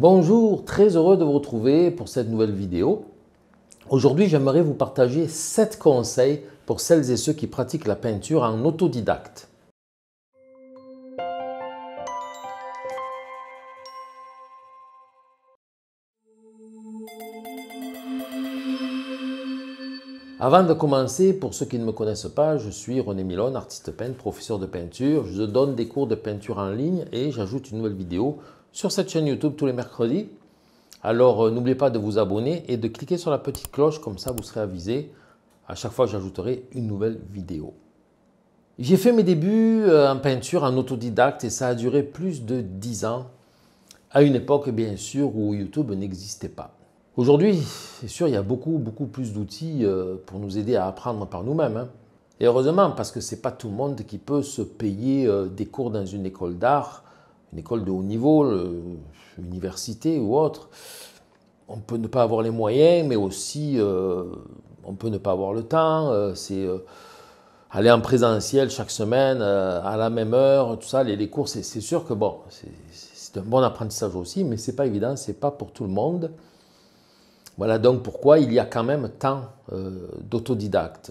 Bonjour, très heureux de vous retrouver pour cette nouvelle vidéo. Aujourd'hui, j'aimerais vous partager 7 conseils pour celles et ceux qui pratiquent la peinture en autodidacte. Avant de commencer, pour ceux qui ne me connaissent pas, je suis René Milon, artiste peintre, professeur de peinture. Je donne des cours de peinture en ligne et j'ajoute une nouvelle vidéo sur cette chaîne YouTube tous les mercredis. Alors euh, n'oubliez pas de vous abonner et de cliquer sur la petite cloche, comme ça vous serez avisé. À chaque fois, j'ajouterai une nouvelle vidéo. J'ai fait mes débuts euh, en peinture en autodidacte et ça a duré plus de 10 ans, à une époque bien sûr où YouTube n'existait pas. Aujourd'hui, c'est sûr, il y a beaucoup, beaucoup plus d'outils euh, pour nous aider à apprendre par nous-mêmes. Hein. Et heureusement, parce que ce n'est pas tout le monde qui peut se payer des cours dans une école d'art une école de haut niveau, université ou autre, on peut ne pas avoir les moyens, mais aussi euh, on peut ne pas avoir le temps. Euh, c'est euh, aller en présentiel chaque semaine à la même heure, tout ça, les, cours, c'est sûr que bon, c'est un bon apprentissage aussi, mais c'est pas évident, c'est pas pour tout le monde. Voilà donc pourquoi il y a quand même tant d'autodidactes.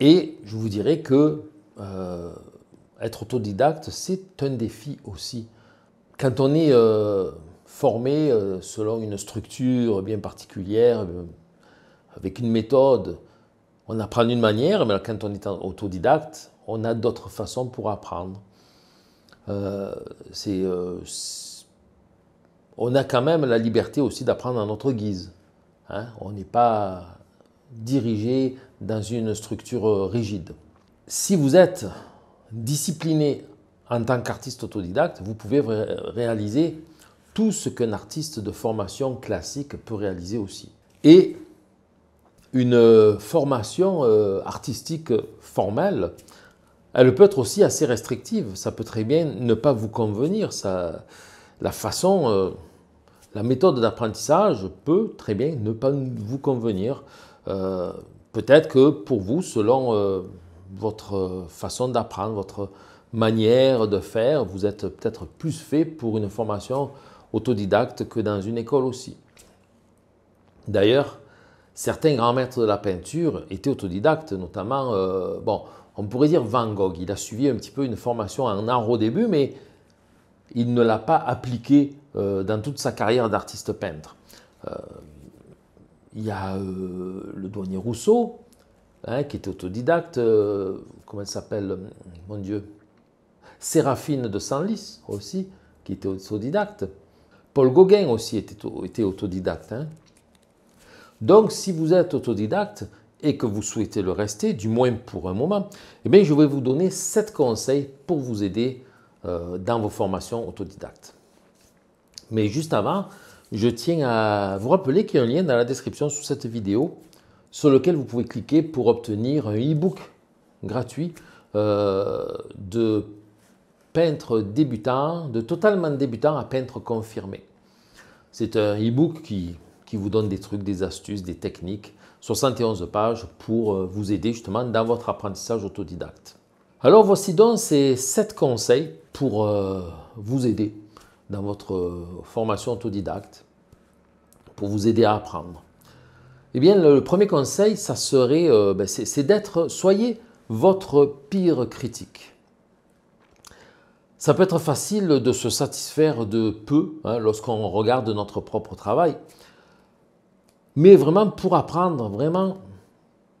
Et je vous dirais que être autodidacte, c'est un défi aussi. Quand on est euh, formé euh, selon une structure bien particulière, euh, avec une méthode, on apprend d'une manière, mais quand on est autodidacte, on a d'autres façons pour apprendre. on a quand même la liberté aussi d'apprendre à notre guise. Hein. On n'est pas dirigé dans une structure rigide. Si vous êtes discipliné en tant qu'artiste autodidacte, vous pouvez réaliser tout ce qu'un artiste de formation classique peut réaliser aussi. Et une euh, formation euh, artistique formelle, elle peut être aussi assez restrictive. Ça peut très bien ne pas vous convenir. Ça, la façon, euh, la méthode d'apprentissage peut très bien ne pas vous convenir. Peut-être que pour vous, selon votre façon d'apprendre, votre manière de faire, vous êtes peut-être plus fait pour une formation autodidacte que dans une école aussi. D'ailleurs, certains grands maîtres de la peinture étaient autodidactes, notamment, euh, bon, on pourrait dire Van Gogh. Il a suivi un petit peu une formation en art au début, mais il ne l'a pas appliquée euh, dans toute sa carrière d'artiste peintre. Euh, il y a le douanier Rousseau, hein, qui est autodidacte. comment il s'appelle Mon Dieu Séraphine de Senlis aussi, qui était autodidacte. Paul Gauguin aussi était, autodidacte. Hein. Donc, si vous êtes autodidacte et que vous souhaitez le rester, du moins pour un moment, eh bien, je vais vous donner sept conseils pour vous aider euh, dans vos formations autodidactes. Mais juste avant, je tiens à vous rappeler qu'il y a un lien dans la description sous cette vidéo sur lequel vous pouvez cliquer pour obtenir un e-book gratuit euh, de peintre débutant, de totalement débutant à peintre confirmé. C'est un e-book qui, vous donne des trucs, des astuces, des techniques, 71 pages pour euh, vous aider justement dans votre apprentissage autodidacte. Alors voici donc ces sept conseils pour euh, vous aider dans votre euh, formation autodidacte, pour vous aider à apprendre. Eh bien, le, premier conseil, ça serait, ben, c'est d'être, soyez votre pire critique. Ça peut être facile de se satisfaire de peu hein, lorsqu'on regarde notre propre travail. Mais vraiment, pour apprendre, vraiment,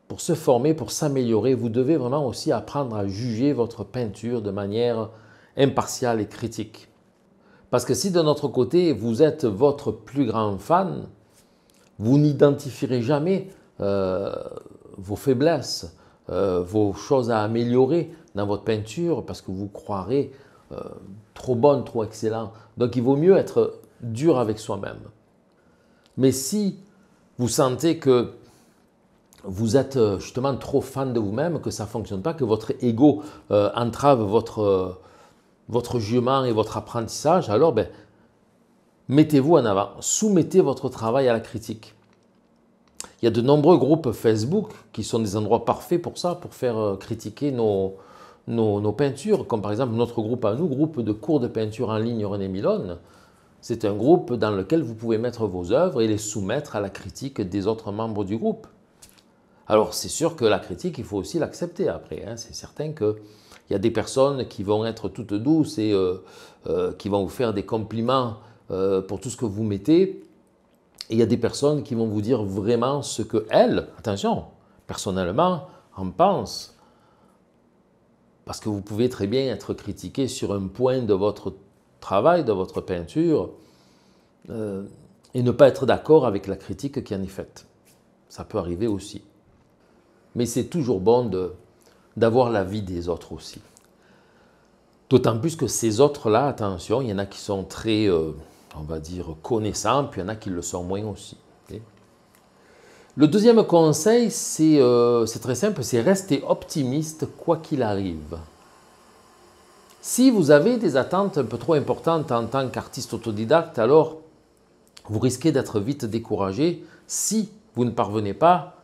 pour se former, pour s'améliorer, vous devez vraiment aussi apprendre à juger votre peinture de manière impartiale et critique. Parce que si de notre côté, vous êtes votre plus grand fan, vous n'identifierez jamais euh, vos faiblesses, euh, vos choses à améliorer dans votre peinture, parce que vous croirez euh, trop bonne, trop excellent. Donc il vaut mieux être dur avec soi-même. Mais si vous sentez que vous êtes euh, justement trop fan de vous-même, que ça ne fonctionne pas, que votre ego euh, entrave votre, votre jugement et votre apprentissage, alors ben, mettez-vous en avant, soumettez votre travail à la critique. Il y a de nombreux groupes Facebook qui sont des endroits parfaits pour ça, pour faire critiquer nos, nos, peintures, comme par exemple notre groupe à nous, groupe de cours de peinture en ligne René Milone. C'est un groupe dans lequel vous pouvez mettre vos œuvres et les soumettre à la critique des autres membres du groupe. Alors c'est sûr que la critique, il faut aussi l'accepter après. Hein. C'est certain qu'il y a des personnes qui vont être toutes douces et euh, euh, qui vont vous faire des compliments euh, pour tout ce que vous mettez. Et il y a des personnes qui vont vous dire vraiment ce que elles, attention, personnellement, en pensent. Parce que vous pouvez très bien être critiqué sur un point de votre travail, de votre peinture, euh, et ne pas être d'accord avec la critique qui en est faite. Ça peut arriver aussi. Mais c'est toujours bon d'avoir l'avis des autres aussi. D'autant plus que ces autres-là, attention, il y en a qui sont très, euh, on va dire, connaissants, puis il y en a qui le sont moins aussi. Le deuxième conseil, euh, c'est très simple, c'est rester optimiste quoi qu'il arrive. Si vous avez des attentes un peu trop importantes en tant qu'artiste autodidacte, alors vous risquez d'être vite découragé si vous ne parvenez pas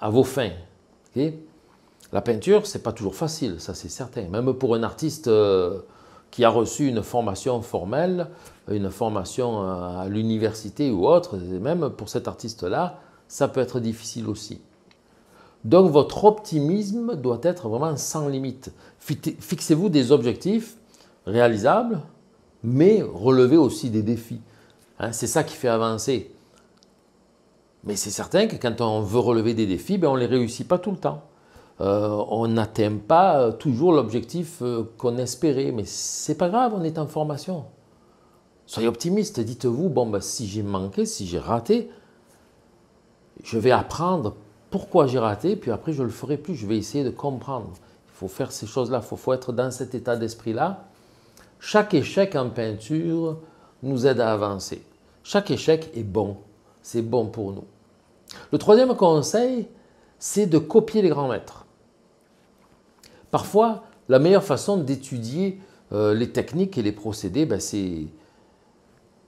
à vos fins. la peinture, n'est pas toujours facile, ça c'est certain. Même pour un artiste euh, qui a reçu une formation formelle, une formation à l'université ou autre, même pour cet artiste-là, ça peut être difficile aussi. Donc votre optimisme doit être vraiment sans limite. Fixez-vous des objectifs réalisables, mais relevez aussi des défis. Hein, c'est ça qui fait avancer. Mais c'est certain que quand on veut relever des défis, ben on ne les réussit pas tout le temps. Euh, on n'atteint pas euh, toujours l'objectif euh, qu'on espérait, mais c'est pas grave, on est en formation. Soyez optimiste, dites-vous, bon, ben, si j'ai manqué, si j'ai raté, je vais apprendre pourquoi j'ai raté, puis après je ne le ferai plus, je vais essayer de comprendre. Il faut faire ces choses-là, il faut, être dans cet état d'esprit-là. Chaque échec en peinture nous aide à avancer. Chaque échec est bon, c'est bon pour nous. Le troisième conseil, c'est de copier les grands maîtres. Parfois, la meilleure façon d'étudier euh, les techniques et les procédés, ben, c'est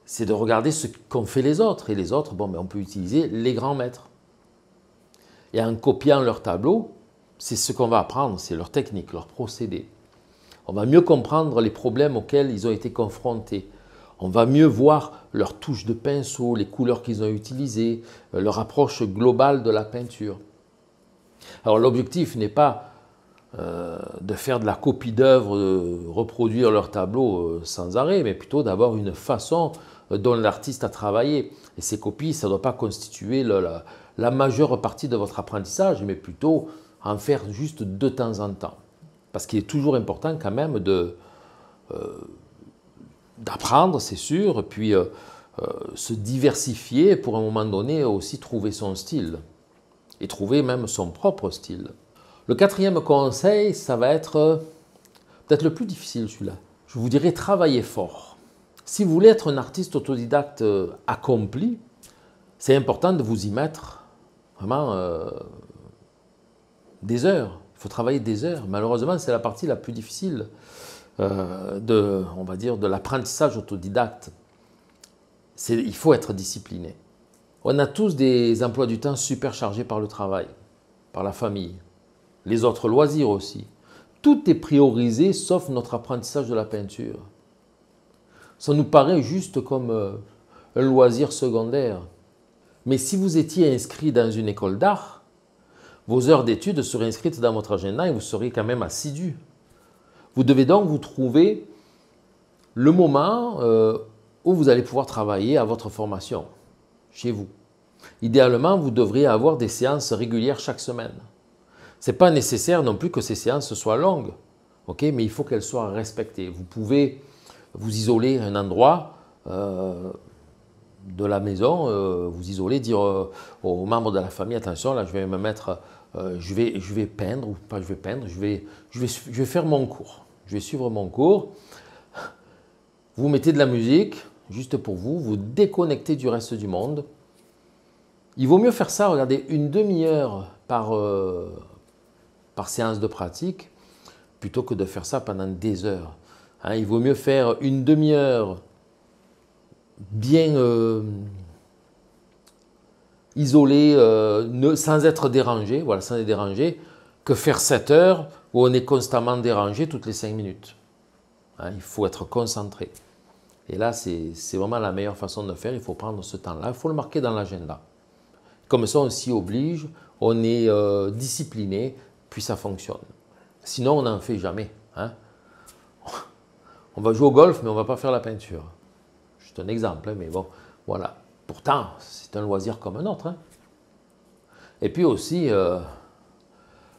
c'est de regarder ce qu'ont fait les autres. Et les autres, bon, mais ben, on peut utiliser les grands maîtres. Et en copiant leur tableau, c'est ce qu'on va apprendre, c'est leur technique, leur procédé. On va mieux comprendre les problèmes auxquels ils ont été confrontés. On va mieux voir leurs touches de pinceau, les couleurs qu'ils ont utilisées, euh, leur approche globale de la peinture. Alors l'objectif n'est pas euh, de faire de la copie d'œuvre, de reproduire leur tableau euh, sans arrêt, mais plutôt d'avoir une façon dont l'artiste à travailler Et ces copies, ça ne doit pas constituer la, majeure partie de votre apprentissage, mais plutôt en faire juste de temps en temps. Parce qu'il est toujours important quand même de... Euh, d'apprendre, c'est sûr, puis euh, euh, se diversifier pour un moment donné aussi trouver son style et trouver même son propre style. Le quatrième conseil, ça va être peut-être le plus difficile celui-là. Je vous dirais travailler fort si vous voulez être un artiste autodidacte euh, accompli, c'est important de vous y mettre vraiment euh, des heures. Il faut travailler des heures. Malheureusement, c'est la partie la plus difficile euh, de, on va dire, de l'apprentissage autodidacte. Il faut être discipliné. On a tous des emplois du temps super chargés par le travail, par la famille, les autres loisirs aussi. Tout est priorisé sauf notre apprentissage de la peinture ça nous paraît juste comme euh, un loisir secondaire. Mais si vous étiez inscrit dans une école d'art, vos heures d'études seraient inscrites dans votre agenda et vous seriez quand même assidu. Vous devez donc vous trouver le moment euh, où vous allez pouvoir travailler à votre formation, chez vous. Idéalement, vous devriez avoir des séances régulières chaque semaine. Ce n'est pas nécessaire non plus que ces séances soient longues, okay mais il faut qu'elles soient respectées. Vous pouvez vous isolez un endroit euh, de la maison, euh, vous isolez, dire euh, aux membres de la famille, attention, là je vais me mettre, je, vais, je vais peindre, ou pas je vais peindre, je vais, je, vais, faire mon cours, je vais suivre mon cours. Vous mettez de la musique, juste pour vous, vous déconnectez du reste du monde. Il vaut mieux faire ça, regardez, une demi-heure par, par séance de pratique, plutôt que de faire ça pendant des heures. Hein, il vaut mieux faire une demi-heure bien euh, isolée, euh, sans être dérangé, voilà, sans être dérangé, que faire 7 heures où on est constamment dérangé toutes les 5 minutes. Hein, il faut être concentré. Et là, c'est vraiment la meilleure façon de faire. Il faut prendre ce temps-là. Il faut le marquer dans l'agenda. Comme ça, on s'y oblige, on est euh, discipliné, puis ça fonctionne. Sinon, on n'en fait jamais. Hein on va jouer au golf, mais on ne va pas faire la peinture. C'est un exemple, hein, mais bon, voilà. Pourtant, c'est un loisir comme un autre. Hein. Et puis aussi, euh,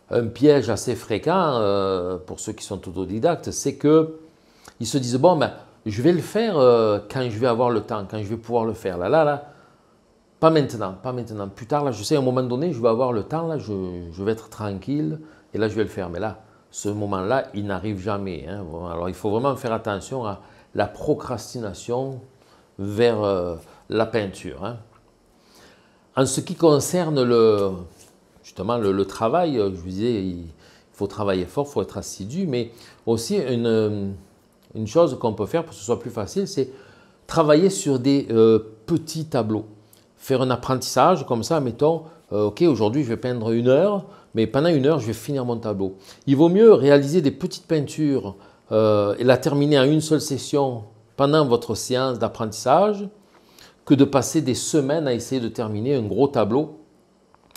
un piège assez fréquent euh, pour ceux qui sont autodidactes, c'est que ils se disent bon, ben, je vais le faire euh, quand je vais avoir le temps, quand je vais pouvoir le faire. Là, là, là, pas maintenant, pas maintenant. Plus tard, là, je sais, à un moment donné, je vais avoir le temps, là, je, je vais être tranquille, et là, je vais le faire. Mais là, ce moment-là, il n'arrive jamais. Hein. Alors il faut vraiment faire attention à la procrastination vers euh, la peinture. Hein. En ce qui concerne le, justement le, travail, je vous disais, il faut travailler fort, il faut être assidu, mais aussi une, une chose qu'on peut faire pour que ce soit plus facile, c'est travailler sur des euh, petits tableaux. Faire un apprentissage comme ça, mettons, euh, ok, aujourd'hui je vais peindre une heure, mais pendant une heure, je vais finir mon tableau. Il vaut mieux réaliser des petites peintures euh, et la terminer en une seule session pendant votre séance d'apprentissage que de passer des semaines à essayer de terminer un gros tableau,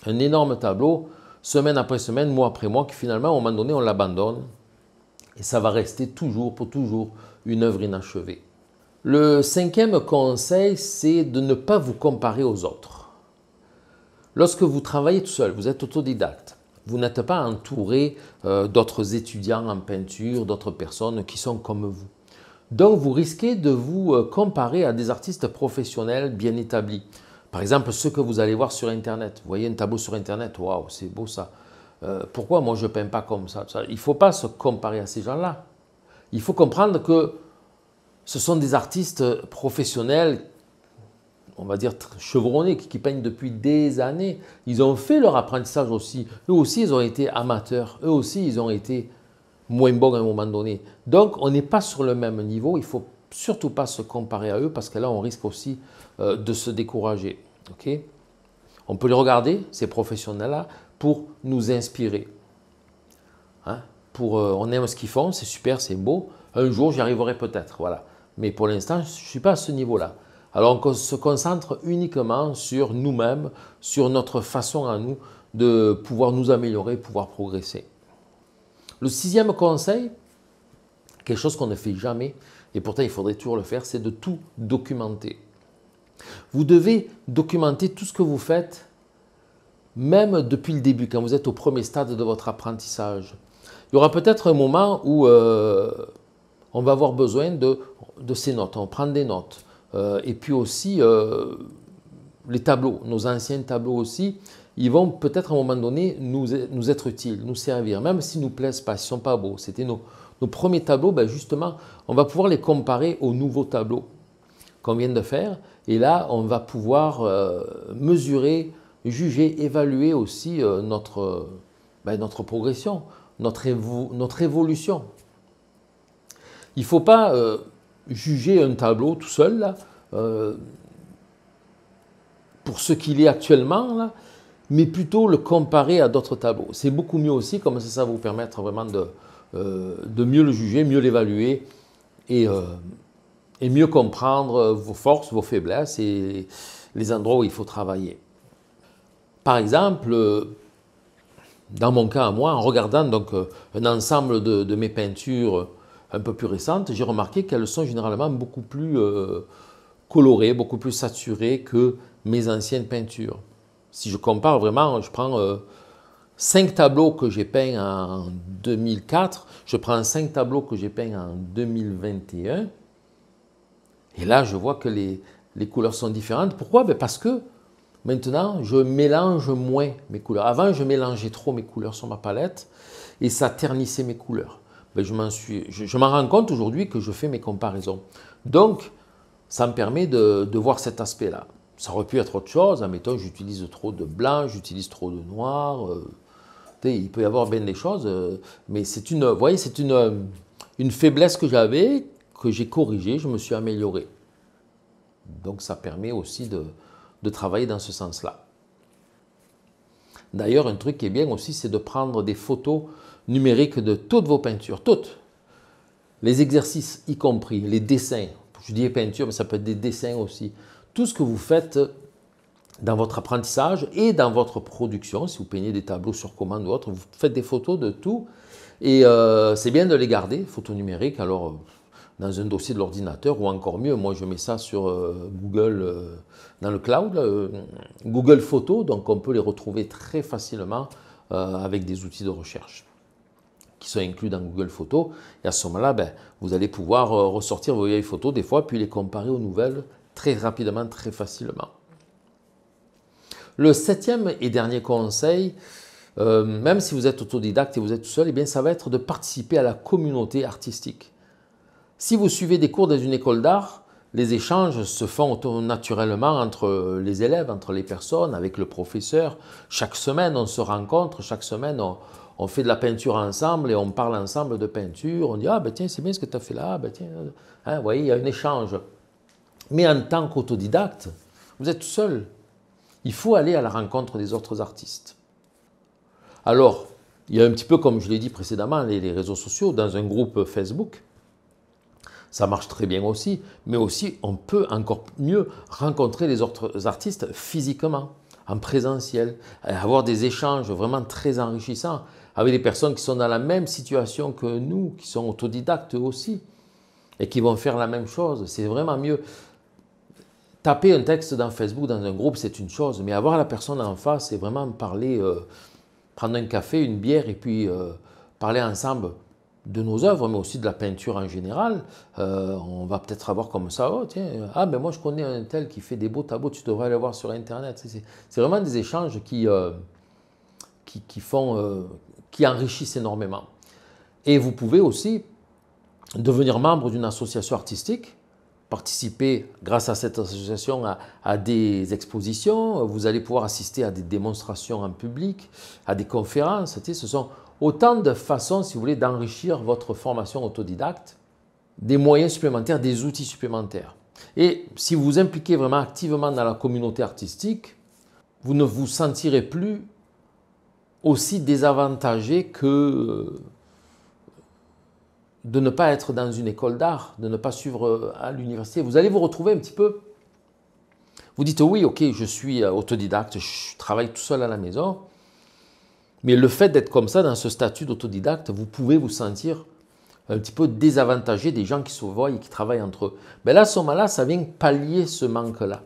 un énorme tableau, semaine après semaine, mois après mois, qui finalement, à un moment donné, on l'abandonne et ça va rester toujours, pour toujours, une œuvre inachevée. Le cinquième conseil, c'est de ne pas vous comparer aux autres. Lorsque vous travaillez tout seul, vous êtes autodidacte, vous n'êtes pas entouré euh, d'autres étudiants en peinture, d'autres personnes qui sont comme vous. Donc vous risquez de vous euh, comparer à des artistes professionnels bien établis. Par exemple, ceux que vous allez voir sur Internet. Vous voyez un tableau sur Internet, waouh, c'est beau ça. Euh, pourquoi moi je ne peins pas comme ça, Il ne faut pas se comparer à ces gens-là. Il faut comprendre que ce sont des artistes professionnels on va dire, chevronnés, qui, peignent depuis des années. Ils ont fait leur apprentissage aussi. Eux aussi, ils ont été amateurs. Eux aussi, ils ont été moins bons à un moment donné. Donc, on n'est pas sur le même niveau. Il faut surtout pas se comparer à eux parce que là, on risque aussi euh, de se décourager. on peut les regarder, ces professionnels-là, pour nous inspirer. Hein? pour, euh, on aime ce qu'ils font, c'est super, c'est beau. Un jour, j'y arriverai peut-être. Voilà. Mais pour l'instant, je ne suis pas à ce niveau-là. Alors on se concentre uniquement sur nous-mêmes, sur notre façon à nous de pouvoir nous améliorer, pouvoir progresser. Le sixième conseil, quelque chose qu'on ne fait jamais, et pourtant il faudrait toujours le faire, c'est de tout documenter. Vous devez documenter tout ce que vous faites, même depuis le début, quand vous êtes au premier stade de votre apprentissage. Il y aura peut-être un moment où euh, on va avoir besoin de ces notes, on prend des notes. Euh, et puis aussi euh, les tableaux, nos anciens tableaux aussi, ils vont peut-être à un moment donné nous, e-, nous être utiles, nous servir, même s'ils ne nous plaisent pas, s'ils ne sont pas beaux. C'était nos, nos, premiers tableaux, ben justement, on va pouvoir les comparer aux nouveaux tableaux qu'on vient de faire. Et là, on va pouvoir euh, mesurer, juger, évaluer aussi notre, ben notre progression, notre, notre évolution. Il ne faut pas juger un tableau tout seul, là, euh, pour ce qu'il est actuellement, là, mais plutôt le comparer à d'autres tableaux. C'est beaucoup mieux aussi, comme ça, ça va vous permettre vraiment de, euh, de mieux le juger, mieux l'évaluer et, euh, et, mieux comprendre vos forces, vos faiblesses et les endroits où il faut travailler. Par exemple, dans mon cas à moi, en regardant donc un ensemble de, de mes peintures un peu plus récentes, j'ai remarqué qu'elles sont généralement beaucoup plus euh, colorées, beaucoup plus saturées que mes anciennes peintures. Si je compare vraiment, je prends euh, cinq tableaux que j'ai peints en 2004, je prends cinq tableaux que j'ai peints en 2021, et là je vois que les, couleurs sont différentes. Pourquoi ben Parce que maintenant je mélange moins mes couleurs. Avant je mélangeais trop mes couleurs sur ma palette et ça ternissait mes couleurs. Ben, je m'en rends compte aujourd'hui que je fais mes comparaisons. Donc, ça me permet de, voir cet aspect-là. Ça aurait pu être autre chose. Admettons, j'utilise trop de blanc, j'utilise trop de noir. Euh, il peut y avoir bien des choses, euh, mais c'est une, voyez, c'est euh, une, faiblesse que j'avais, que j'ai corrigée, je me suis amélioré. Donc, ça permet aussi de, de travailler dans ce sens-là. D'ailleurs, un truc qui est bien aussi, c'est de prendre des photos numérique de toutes vos peintures, toutes. Les exercices y compris, les dessins. Je dis peinture, mais ça peut être des dessins aussi. Tout ce que vous faites dans votre apprentissage et dans votre production, si vous peignez des tableaux sur commande ou autre, vous faites des photos de tout. Et euh, c'est bien de les garder, photos numériques, alors euh, dans un dossier de l'ordinateur ou encore mieux, moi je mets ça sur euh, Google, dans le cloud, Google Photos, donc on peut les retrouver très facilement avec des outils de recherche qui sont inclus dans Google Photos. Et à ce moment-là, ben, vous allez pouvoir euh, ressortir vos vieilles photos des fois, puis les comparer aux nouvelles très rapidement, très facilement. Le septième et dernier conseil, euh, même si vous êtes autodidacte et vous êtes tout seul, eh bien, ça va être de participer à la communauté artistique. Si vous suivez des cours dans une école d'art, les échanges se font naturellement entre les élèves, entre les personnes, avec le professeur. Chaque semaine, on se rencontre, chaque semaine, on, on fait de la peinture ensemble et on parle ensemble de peinture. On dit Ah, ben tiens, c'est bien ce que tu as fait là. Ben, tiens. Hein, vous voyez, il y a un échange. Mais en tant qu'autodidacte, vous êtes seul. Il faut aller à la rencontre des autres artistes. Alors, il y a un petit peu, comme je l'ai dit précédemment, les, les, réseaux sociaux, dans un groupe Facebook, ça marche très bien aussi, mais aussi on peut encore mieux rencontrer les autres artistes physiquement, en présentiel, avoir des échanges vraiment très enrichissants avec ah des personnes qui sont dans la même situation que nous, qui sont autodidactes aussi, et qui vont faire la même chose. C'est vraiment mieux. Taper un texte dans Facebook, dans un groupe, c'est une chose, mais avoir la personne en face et vraiment parler, euh, prendre un café, une bière, et puis euh, parler ensemble de nos œuvres, mais aussi de la peinture en général. Euh, on va peut-être avoir comme ça, oh, tiens, ah ben moi je connais un tel qui fait des beaux tableaux, tu devrais aller voir sur Internet. C'est vraiment des échanges qui, qui, font, qui enrichissent énormément. Et vous pouvez aussi devenir membre d'une association artistique, participer grâce à cette association à, des expositions, vous allez pouvoir assister à des démonstrations en public, à des conférences. Ce sont autant de façons, si vous voulez, d'enrichir votre formation autodidacte, des moyens supplémentaires, des outils supplémentaires. Et si vous vous impliquez vraiment activement dans la communauté artistique, vous ne vous sentirez plus aussi désavantagé que euh, de ne pas être dans une école d'art, de ne pas suivre euh, à l'université. Vous allez vous retrouver un petit peu. Vous dites oui, ok, je suis euh, autodidacte, je travaille tout seul à la maison. Mais le fait d'être comme ça, dans ce statut d'autodidacte, vous pouvez vous sentir un petit peu désavantagé des gens qui se voient et qui travaillent entre eux. Mais là, ce moment-là, ça vient pallier ce manque-là.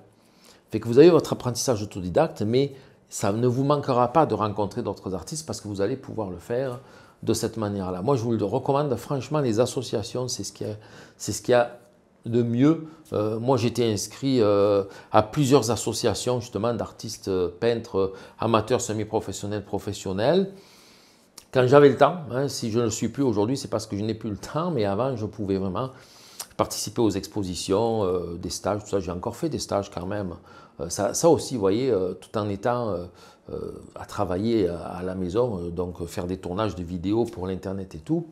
Fait que vous avez votre apprentissage autodidacte, mais ça ne vous manquera pas de rencontrer d'autres artistes parce que vous allez pouvoir le faire de cette manière-là. Moi, je vous le recommande franchement, les associations, c'est ce qu'il y a, c'est ce qu'il a de mieux. Euh, moi, j'étais inscrit euh, à plusieurs associations justement d'artistes euh, peintres amateurs, semi-professionnels, professionnels. Quand j'avais le temps, hein, si je ne le suis plus aujourd'hui, c'est parce que je n'ai plus le temps, mais avant, je pouvais vraiment participer aux expositions, euh, des stages, tout ça. J'ai encore fait des stages quand même. Euh, ça, aussi, vous voyez, euh, tout en étant à travailler à, à la maison, donc faire des tournages de vidéos pour l'Internet et tout.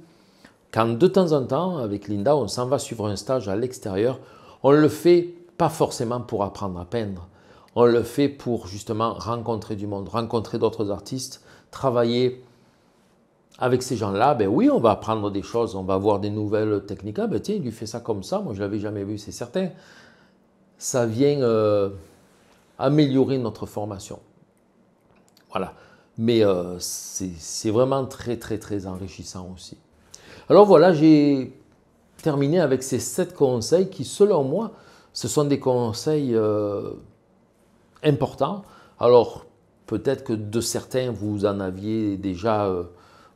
Quand de temps en temps, avec Linda, on s'en va suivre un stage à l'extérieur, on le fait pas forcément pour apprendre à peindre. On le fait pour justement rencontrer du monde, rencontrer d'autres artistes, travailler avec ces gens-là, ben oui, on va apprendre des choses, on va avoir des nouvelles techniques. Ah ben tiens, il lui fait ça comme ça, moi je ne l'avais jamais vu, c'est certain. Ça vient euh, améliorer notre formation. Voilà. Mais euh, c'est vraiment très très très enrichissant aussi. Alors voilà, j'ai terminé avec ces sept conseils qui, selon moi, ce sont des conseils euh, importants. Alors peut-être que de certains, vous en aviez déjà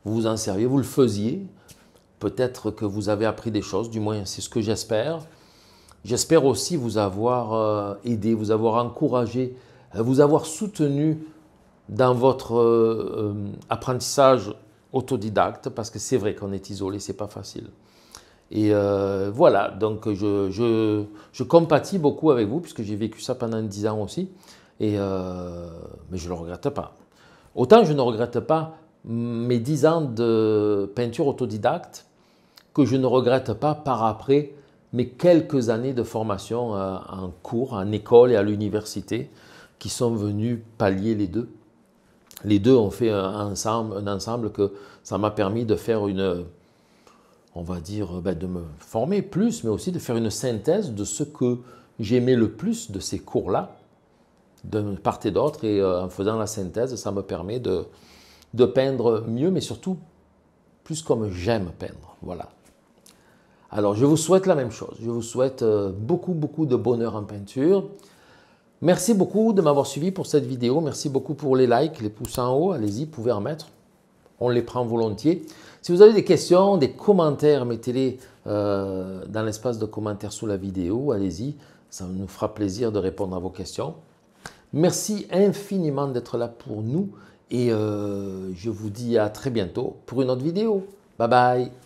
vous vous en serviez, vous le faisiez. Peut-être que vous avez appris des choses, du moins c'est ce que j'espère. J'espère aussi vous avoir euh, aidé, vous avoir encouragé, euh, vous avoir soutenu dans votre euh, apprentissage autodidacte, parce que c'est vrai qu'on est isolé, c'est pas facile. Et voilà, donc je, je, je, compatis beaucoup avec vous, puisque j'ai vécu ça pendant 10 ans aussi, et mais je ne le regrette pas. Autant je ne regrette pas mes dix ans de peinture autodidacte que je ne regrette pas par après mes quelques années de formation euh, en cours, en école et à l'université qui sont venus pallier les deux. Les deux ont fait un ensemble, un ensemble que ça m'a permis de faire une, on va dire, ben, de me former plus, mais aussi de faire une synthèse de ce que j'aimais le plus de ces cours-là, d'une part et d'autre, et euh, en faisant la synthèse, ça me permet de, de peindre mieux, mais surtout plus comme j'aime peindre. Voilà. Alors je vous souhaite la même chose. Je vous souhaite euh, beaucoup, beaucoup de bonheur en peinture. Merci beaucoup de m'avoir suivi pour cette vidéo. Merci beaucoup pour les likes, les pouces en haut. Allez-y, pouvez en mettre. On les prend volontiers. Si vous avez des questions, des commentaires, mettez-les euh, dans l'espace de commentaires sous la vidéo. Allez-y, ça nous fera plaisir de répondre à vos questions. Merci infiniment d'être là pour nous et euh, je vous dis à très bientôt pour une autre vidéo. Bye bye